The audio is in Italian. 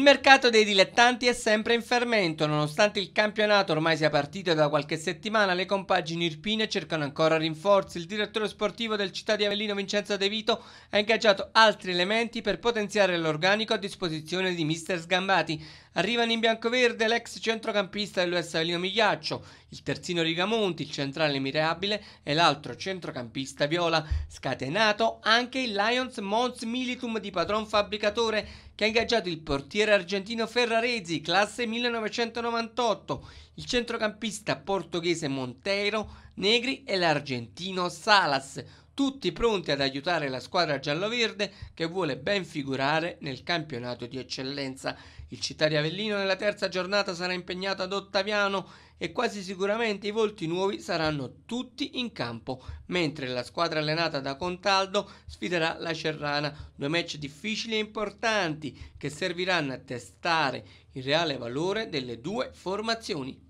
Il mercato dei dilettanti è sempre in fermento, nonostante il campionato ormai sia partito da qualche settimana, le compagini irpine cercano ancora rinforzi. Il direttore sportivo del Città di Avellino Vincenzo De Vito ha ingaggiato altri elementi per potenziare l'organico a disposizione di mister Sgambati. Arrivano in biancoverde l'ex centrocampista dell'US Avellino Migliaccio, il terzino Rigamonti, il centrale Mireabile e l'altro centrocampista Viola. Scatenato anche il Lions Mons Militum di Padron Fabbricatore che ha ingaggiato il portiere portiere argentino Ferraresi, classe 1998, il centrocampista portoghese Monteiro, Negri e l'argentino Salas, tutti pronti ad aiutare la squadra gialloverde che vuole ben figurare nel campionato di eccellenza. Il Città di Avellino nella terza giornata sarà impegnato ad Ottaviano e quasi sicuramente i volti nuovi saranno tutti in campo, mentre la squadra allenata da Contaldo sfiderà la Cerrana, due match difficili e importanti che serviranno a testare il reale valore delle due formazioni.